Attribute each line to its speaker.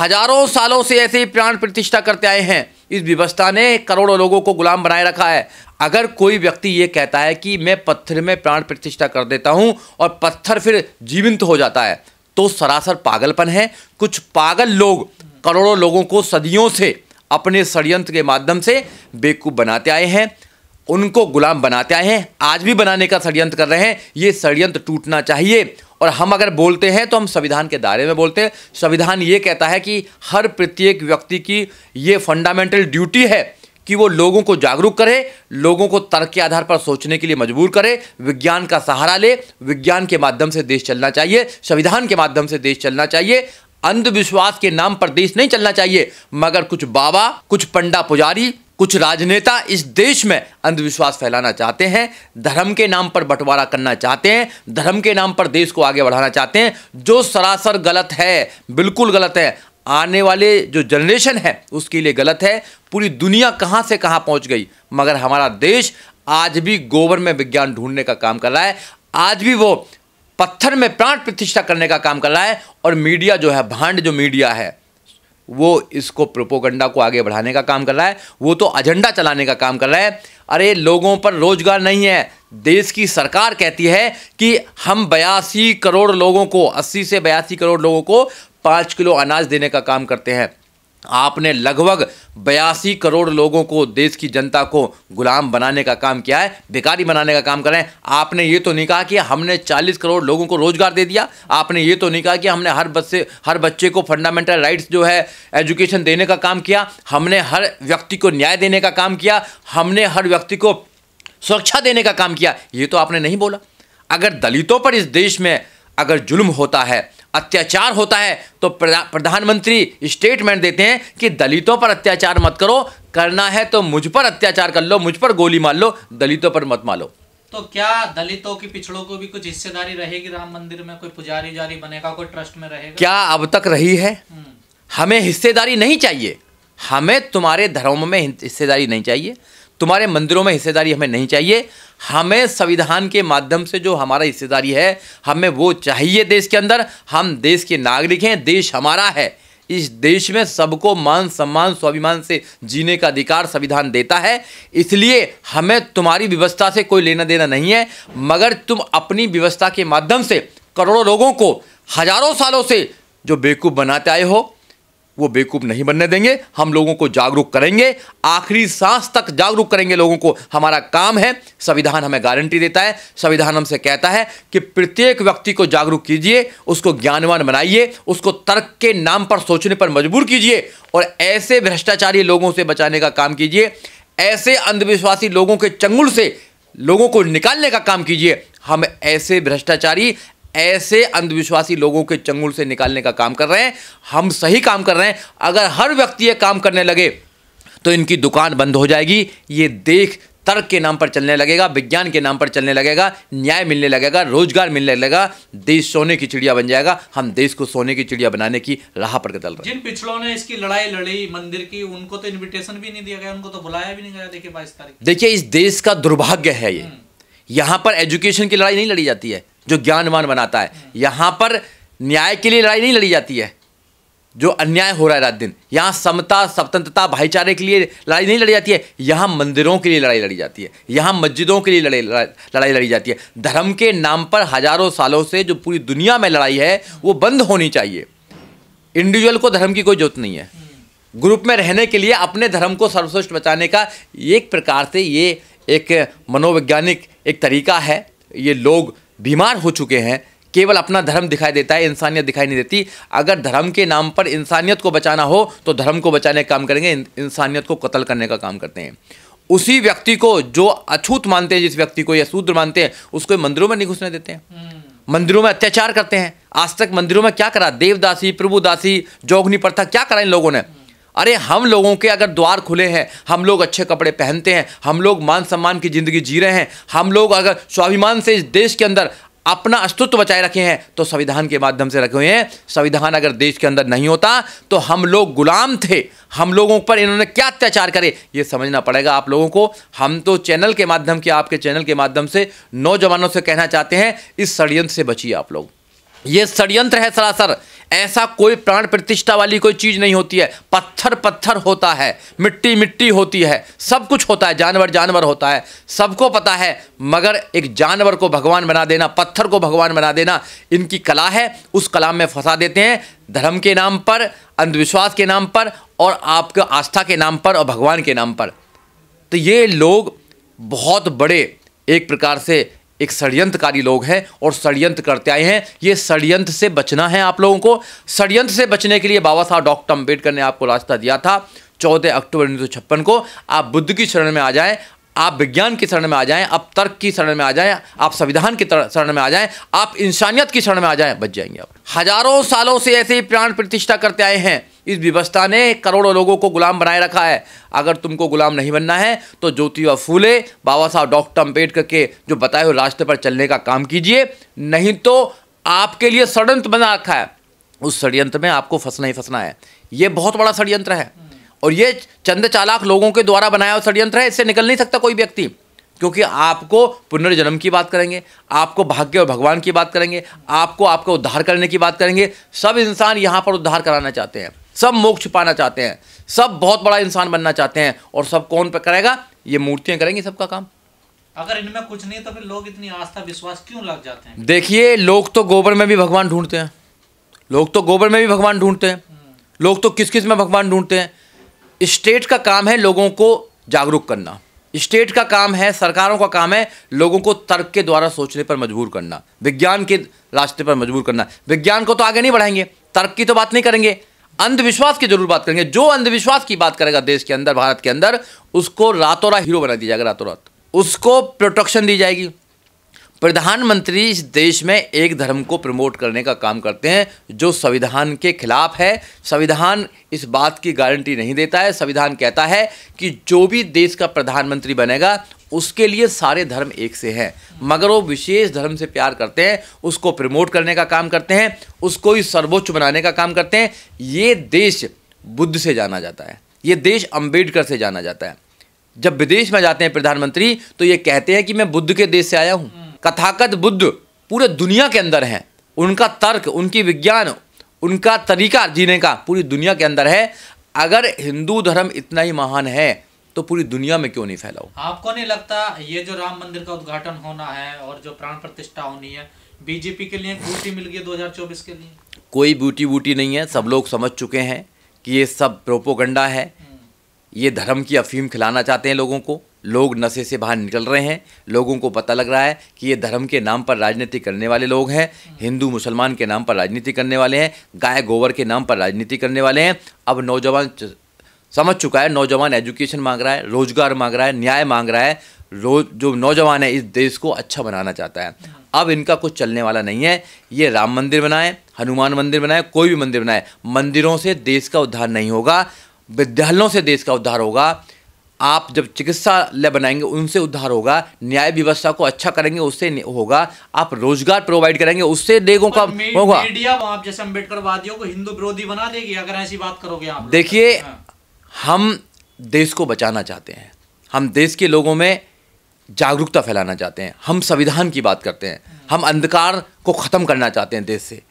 Speaker 1: हजारों सालों से ऐसे ही प्राण प्रतिष्ठा करते आए हैं इस व्यवस्था ने करोड़ों लोगों को गुलाम बनाए रखा है अगर कोई व्यक्ति ये कहता है कि मैं पत्थर में प्राण प्रतिष्ठा कर देता हूँ और पत्थर फिर जीवंत हो जाता है तो सरासर पागलपन है कुछ पागल लोग करोड़ों लोगों को सदियों से अपने षडयंत्र के माध्यम से बेवकूफ़ बनाते आए हैं उनको गुलाम बनाते आए हैं आज भी बनाने का षडयंत्र कर रहे हैं ये षडयंत्र टूटना चाहिए और हम अगर बोलते हैं तो हम संविधान के दायरे में बोलते हैं संविधान ये कहता है कि हर प्रत्येक व्यक्ति की ये फंडामेंटल ड्यूटी है कि वो लोगों को जागरूक करे लोगों को तर्क के आधार पर सोचने के लिए मजबूर करे विज्ञान का सहारा ले विज्ञान के माध्यम से देश चलना चाहिए संविधान के माध्यम से देश चलना चाहिए अंधविश्वास के नाम पर देश नहीं चलना चाहिए मगर कुछ बाबा कुछ पंडा पुजारी कुछ राजनेता इस देश में अंधविश्वास फैलाना चाहते हैं धर्म के नाम पर बंटवारा करना चाहते हैं धर्म के नाम पर देश को आगे बढ़ाना चाहते हैं जो सरासर गलत है बिल्कुल गलत है आने वाले जो जनरेशन है उसके लिए गलत है पूरी दुनिया कहाँ से कहाँ पहुँच गई मगर हमारा देश आज भी गोबर में विज्ञान ढूंढने का काम कर रहा है आज भी वो पत्थर में प्राण प्रतिष्ठा करने का काम कर रहा है और मीडिया जो है भांड जो मीडिया है वो इसको प्रोपोगंडा को आगे बढ़ाने का काम कर रहा है वो तो एजेंडा चलाने का काम कर रहा है अरे लोगों पर रोजगार नहीं है देश की सरकार कहती है कि हम बयासी करोड़ लोगों को अस्सी से बयासी करोड़ लोगों को पाँच किलो अनाज देने का काम करते हैं आपने लगभग बयासी करोड़ लोगों को देश की जनता को गुलाम बनाने का काम किया है भिकारी बनाने का काम करें आपने ये तो नहीं कहा कि हमने 40 करोड़ लोगों को रोजगार दे दिया आपने ये तो नहीं कहा कि हमने हर बच्चे हर बच्चे को फंडामेंटल राइट्स जो है एजुकेशन देने का काम किया हमने हर व्यक्ति को न्याय देने का काम किया हमने हर व्यक्ति को सुरक्षा देने का काम किया ये तो आपने नहीं बोला अगर दलितों पर इस देश में अगर जुल्म होता है अत्याचार होता है तो प्रधानमंत्री स्टेटमेंट देते हैं कि दलितों पर अत्याचार मत करो करना है तो मुझ पर अत्याचार कर लो मुझ पर गोली मार लो दलितों पर मत मारो
Speaker 2: तो क्या दलितों की पिछड़ों को भी कुछ हिस्सेदारी रहेगी राम मंदिर में कोई पुजारी जारी बनेगा कोई ट्रस्ट में रहेगा
Speaker 1: क्या अब तक रही है हम्म। हमें हिस्सेदारी नहीं चाहिए हमें तुम्हारे धर्म में हिस्सेदारी नहीं चाहिए तुम्हारे मंदिरों में हिस्सेदारी हमें नहीं चाहिए हमें संविधान के माध्यम से जो हमारा हिस्सेदारी है हमें वो चाहिए देश के अंदर हम देश के नागरिक हैं देश हमारा है इस देश में सबको मान सम्मान स्वाभिमान से जीने का अधिकार संविधान देता है इसलिए हमें तुम्हारी व्यवस्था से कोई लेना देना नहीं है मगर तुम अपनी व्यवस्था के माध्यम से करोड़ों लोगों को हजारों सालों से जो बेवकूफ़ बनाते आए हो वो बेवकूफ़ नहीं बनने देंगे हम लोगों को जागरूक करेंगे आखिरी सांस तक जागरूक करेंगे लोगों को हमारा काम है संविधान हमें गारंटी देता है संविधान हमसे कहता है कि प्रत्येक व्यक्ति को जागरूक कीजिए उसको ज्ञानवान बनाइए उसको तर्क के नाम पर सोचने पर मजबूर कीजिए और ऐसे भ्रष्टाचारी लोगों से बचाने का काम कीजिए ऐसे अंधविश्वासी लोगों के चंगुल से लोगों को निकालने का काम कीजिए हम ऐसे भ्रष्टाचारी ऐसे अंधविश्वासी लोगों के चंगुल से निकालने का काम कर रहे हैं हम सही काम कर रहे हैं अगर हर व्यक्ति ये काम करने लगे तो इनकी दुकान बंद हो जाएगी ये देख तर्क के नाम पर चलने लगेगा विज्ञान के नाम पर चलने लगेगा न्याय मिलने लगेगा रोजगार मिलने लगेगा देश सोने की चिड़िया बन जाएगा हम देश को सोने की चिड़िया बनाने की राह पर चल रहे जिन
Speaker 2: पिछड़ों ने इसकी लड़ाई लड़ी मंदिर की उनको तो इन्विटेशन भी नहीं दिया गया उनको तो बुलाया भी नहीं गया देखिए बाईस तारीख
Speaker 1: देखिए इस देश का दुर्भाग्य है ये हम्म। यहाँ पर एजुकेशन की लड़ाई नहीं लड़ी जाती है जो ज्ञानवान बनाता है यहाँ पर न्याय के लिए लड़ाई नहीं लड़ी जाती है जो अन्याय हो रहा है रात दिन यहाँ समता स्वतंत्रता भाईचारे के लिए लड़ाई नहीं लड़ी जाती है यहाँ मंदिरों के लिए लड़ाई लड़ी जाती है यहाँ मस्जिदों के लिए लड़ाई लड़ाई लड़ी जाती है धर्म के नाम पर हजारों सालों से जो पूरी दुनिया में लड़ाई है वो बंद होनी चाहिए इंडिविजुअल को धर्म की कोई जरूरत नहीं है ग्रुप में रहने के लिए अपने धर्म को सर्वश्रेष्ठ बचाने का एक प्रकार से ये एक मनोवैज्ञानिक एक तरीका है ये लोग बीमार हो चुके हैं केवल अपना धर्म दिखाई देता है इंसानियत दिखाई नहीं देती अगर धर्म के नाम पर इंसानियत को बचाना हो तो धर्म को बचाने का काम करेंगे इंसानियत को कत्ल करने का काम करते हैं उसी व्यक्ति को जो अछूत मानते हैं जिस व्यक्ति को या शूद्र मानते हैं उसको मंदिरों में नहीं घुसने देते हैं हम्म। मंदिरों में अत्याचार करते हैं आज तक मंदिरों में क्या करा देवदासी प्रभुदासी जोगनी प्रथा क्या करा इन लोगों ने अरे हम लोगों के अगर द्वार खुले हैं हम लोग अच्छे कपड़े पहनते हैं हम लोग मान सम्मान की ज़िंदगी जी रहे हैं हम लोग अगर स्वाभिमान से इस देश के अंदर अपना अस्तित्व बचाए रखे हैं तो संविधान के माध्यम से रखे हुए हैं संविधान अगर देश के अंदर नहीं होता तो हम लोग गुलाम थे हम लोगों पर इन्होंने क्या अत्याचार करे ये समझना पड़ेगा आप लोगों को हम तो चैनल के माध्यम के आपके चैनल के माध्यम से नौजवानों से कहना चाहते हैं इस षडयंत्र से बचिए आप लोग ये षड्यंत्र है सरासर ऐसा कोई प्राण प्रतिष्ठा वाली कोई चीज़ नहीं होती है पत्थर पत्थर होता है मिट्टी मिट्टी होती है सब कुछ होता है जानवर जानवर होता है सबको पता है मगर एक जानवर को भगवान बना देना पत्थर को भगवान बना देना इनकी कला है उस कला में फंसा देते हैं धर्म के नाम पर अंधविश्वास के नाम पर और आपके आस्था के नाम पर और भगवान के नाम पर तो ये लोग बहुत बड़े एक प्रकार से एक षडयंत्रकारी लोग हैं और षडयंत्र करते आए हैं ये षडयंत्र से बचना है आप लोगों को षडयंत्र से बचने के लिए बाबा साहब डॉक्टर अम्बेडकर ने आपको रास्ता दिया था चौदह अक्टूबर उन्नीस को आप बुद्ध की शरण में आ जाएं आप विज्ञान की शरण में आ जाएं आप तर्क की शरण में आ जाएं आप संविधान की शरण में आ जाएं आप इंसानियत की शरण में आ जाएं बच जाएंगे आप हजारों सालों से ऐसे ही प्राण प्रतिष्ठा करते आए हैं इस व्यवस्था ने करोड़ों लोगों को गुलाम बनाए रखा है अगर तुमको गुलाम नहीं बनना है तो ज्योतिबा फूले बाबा साहब डॉक्टर अम्बेडकर के जो बताए हुए रास्ते पर चलने का काम कीजिए नहीं तो आपके लिए षडयंत्र बना रखा है उस षडयंत्र में आपको फंसना ही फंसना है ये बहुत बड़ा षडयंत्र है और ये चंद चालाक लोगों के द्वारा बनाया हुआ षडयंत्र है इससे निकल नहीं सकता कोई व्यक्ति क्योंकि आपको पुनर्जन्म की बात करेंगे आपको भाग्य और भगवान की बात करेंगे आपको आपका उद्धार करने की बात करेंगे सब इंसान यहाँ पर उद्धार कराना चाहते हैं सब मोक्ष पाना चाहते हैं सब बहुत बड़ा इंसान बनना चाहते हैं और सब कौन पर करेगा ये मूर्तियां करेंगी सबका
Speaker 2: काम अगर इनमें कुछ नहीं तो फिर लोग इतनी आस्था विश्वास क्यों लग जाते
Speaker 1: हैं देखिए लोग तो गोबर में भी भगवान ढूंढते हैं लोग तो गोबर में भी भगवान ढूंढते हैं हम्म। लोग तो किस किस में भगवान ढूंढते हैं स्टेट का काम है लोगों को जागरूक करना स्टेट का काम है सरकारों का काम है लोगों को तर्क के द्वारा सोचने पर मजबूर करना विज्ञान के रास्ते पर मजबूर करना विज्ञान को तो आगे नहीं बढ़ाएंगे तर्क की तो बात नहीं करेंगे अंधविश्वास की जरूर बात करेंगे जो अंधविश्वास की बात करेगा देश के अंदर भारत के अंदर उसको रातों रात हीरो बना दिया जाएगा रातों रात उसको प्रोटेक्शन दी जाएगी प्रधानमंत्री इस देश में एक धर्म को प्रमोट करने का काम करते हैं जो संविधान के खिलाफ है संविधान इस बात की गारंटी नहीं देता है संविधान कहता है कि जो भी देश का प्रधानमंत्री बनेगा उसके लिए सारे धर्म एक से हैं मगर वो विशेष धर्म से प्यार करते हैं उसको प्रमोट करने का काम करते हैं उसको ही सर्वोच्च बनाने का काम करते हैं ये देश बुद्ध से जाना जाता है ये देश अम्बेडकर से जाना जाता है जब विदेश में जाते हैं प्रधानमंत्री तो ये कहते हैं कि मैं बुद्ध के देश से आया हूँ कथाकत बुद्ध पूरे दुनिया के अंदर हैं उनका तर्क उनकी विज्ञान उनका तरीका जीने का पूरी दुनिया के अंदर है अगर हिंदू धर्म इतना ही महान है तो पूरी दुनिया में क्यों नहीं फैलाओ
Speaker 2: आपको नहीं लगता ये जो राम मंदिर का उद्घाटन होना है और जो प्राण प्रतिष्ठा होनी है बीजेपी के लिए बूटी मिल गई 2024 के लिए
Speaker 1: कोई बूटी बूटी नहीं है सब लोग समझ चुके हैं कि ये सब प्रोपोगंडा है हम्म। ये धर्म की अफीम खिलाना चाहते हैं लोगों को लोग नशे से बाहर निकल रहे हैं लोगों को पता लग रहा है कि ये धर्म के नाम पर राजनीति करने वाले लोग हैं हिंदू मुसलमान के नाम पर राजनीति करने वाले हैं गाय गोबर के नाम पर राजनीति करने वाले हैं अब नौजवान समझ चुका है नौजवान एजुकेशन मांग रहा है रोजगार मांग रहा है न्याय मांग रहा है रोज जो नौजवान है इस देश को अच्छा बनाना चाहता है अब इनका कुछ चलने वाला नहीं है ये राम मंदिर बनाए हनुमान मंदिर बनाए कोई भी मंदिर बनाए मंदिरों से देश का उद्धार नहीं होगा विद्यालयों से देश का उद्धार होगा आप जब चिकित्सालय बनाएंगे उनसे उद्धार होगा न्याय व्यवस्था को अच्छा करेंगे उससे होगा आप रोजगार प्रोवाइड करेंगे उससे लोगों का होगा मीडिया
Speaker 2: आप जैसे वादियों को हिंदू विरोधी बना देगी अगर ऐसी बात करोगे आप
Speaker 1: देखिए हाँ। हम देश को बचाना चाहते हैं हम देश के लोगों में जागरूकता फैलाना चाहते हैं हम संविधान की बात करते हैं हाँ। हम अंधकार को ख़त्म करना चाहते हैं देश से